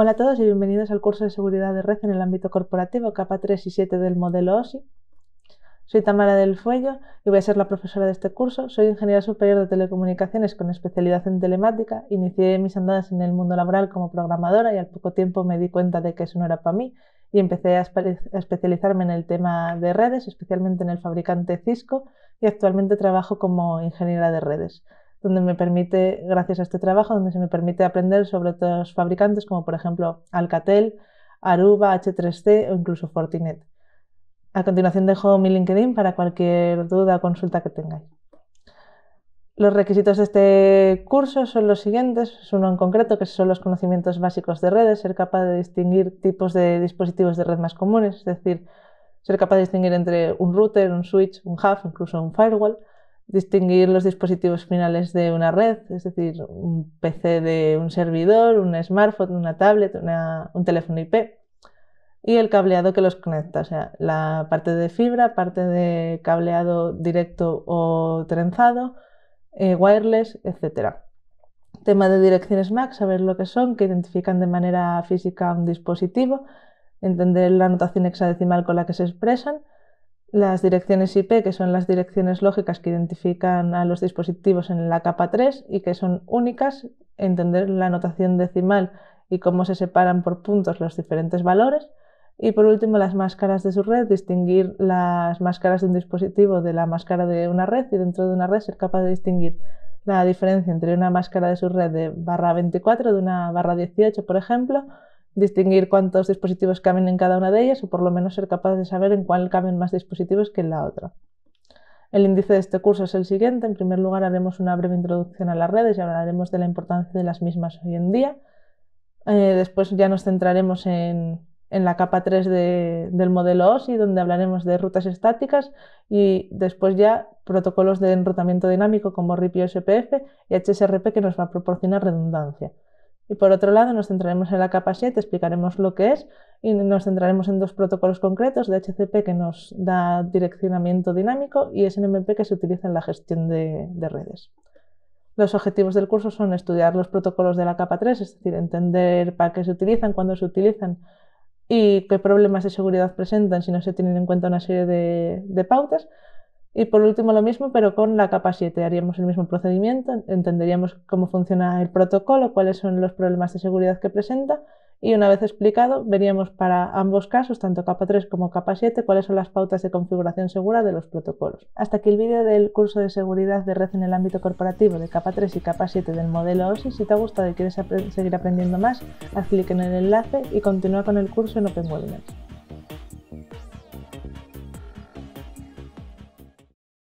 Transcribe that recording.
Hola a todos y bienvenidos al curso de seguridad de red en el ámbito corporativo, capa 3 y 7 del modelo OSI. Soy Tamara del Fuello y voy a ser la profesora de este curso. Soy ingeniera superior de telecomunicaciones con especialidad en telemática. Inicié mis andadas en el mundo laboral como programadora y al poco tiempo me di cuenta de que eso no era para mí y empecé a especializarme en el tema de redes, especialmente en el fabricante Cisco y actualmente trabajo como ingeniera de redes donde me permite, gracias a este trabajo, donde se me permite aprender sobre otros fabricantes como por ejemplo Alcatel, Aruba, H3C o incluso Fortinet. A continuación dejo mi LinkedIn para cualquier duda o consulta que tengáis. Los requisitos de este curso son los siguientes, uno en concreto que son los conocimientos básicos de redes, ser capaz de distinguir tipos de dispositivos de red más comunes, es decir, ser capaz de distinguir entre un router, un switch, un hub, incluso un firewall, distinguir los dispositivos finales de una red, es decir, un PC de un servidor, un smartphone, una tablet, un teléfono IP, y el cableado que los conecta, o sea, la parte de fibra, parte de cableado directo o trenzado, eh, wireless, etc. Tema de direcciones MAC, saber lo que son, que identifican de manera física un dispositivo, entender la notación hexadecimal con la que se expresan, las direcciones IP, que son las direcciones lógicas que identifican a los dispositivos en la capa 3 y que son únicas, entender la notación decimal y cómo se separan por puntos los diferentes valores. Y por último, las máscaras de su red, distinguir las máscaras de un dispositivo de la máscara de una red y dentro de una red ser capaz de distinguir la diferencia entre una máscara de su red de barra 24 de una barra 18, por ejemplo, distinguir cuántos dispositivos caben en cada una de ellas o por lo menos ser capaz de saber en cuál caben más dispositivos que en la otra. El índice de este curso es el siguiente. En primer lugar haremos una breve introducción a las redes y hablaremos de la importancia de las mismas hoy en día. Eh, después ya nos centraremos en, la capa 3 del modelo OSI, donde hablaremos de rutas estáticas y después ya protocolos de enrutamiento dinámico como RIP y SPF y HSRP que nos va a proporcionar redundancia. Y por otro lado, nos centraremos en la capa 7, explicaremos lo que es y nos centraremos en dos protocolos concretos, DHCP que nos da direccionamiento dinámico y SNMP que se utiliza en la gestión de, redes. Los objetivos del curso son estudiar los protocolos de la capa 3, es decir, entender para qué se utilizan, cuándo se utilizan y qué problemas de seguridad presentan si no se tienen en cuenta una serie de, de pautas, y por último lo mismo, pero con la capa 7. Haríamos el mismo procedimiento, entenderíamos cómo funciona el protocolo, cuáles son los problemas de seguridad que presenta y una vez explicado veríamos para ambos casos, tanto capa 3 como capa 7, cuáles son las pautas de configuración segura de los protocolos. Hasta aquí el vídeo del curso de seguridad de red en el ámbito corporativo de capa 3 y capa 7 del modelo OSI. Si te ha gustado y quieres seguir aprendiendo más, haz clic en el enlace y continúa con el curso en Open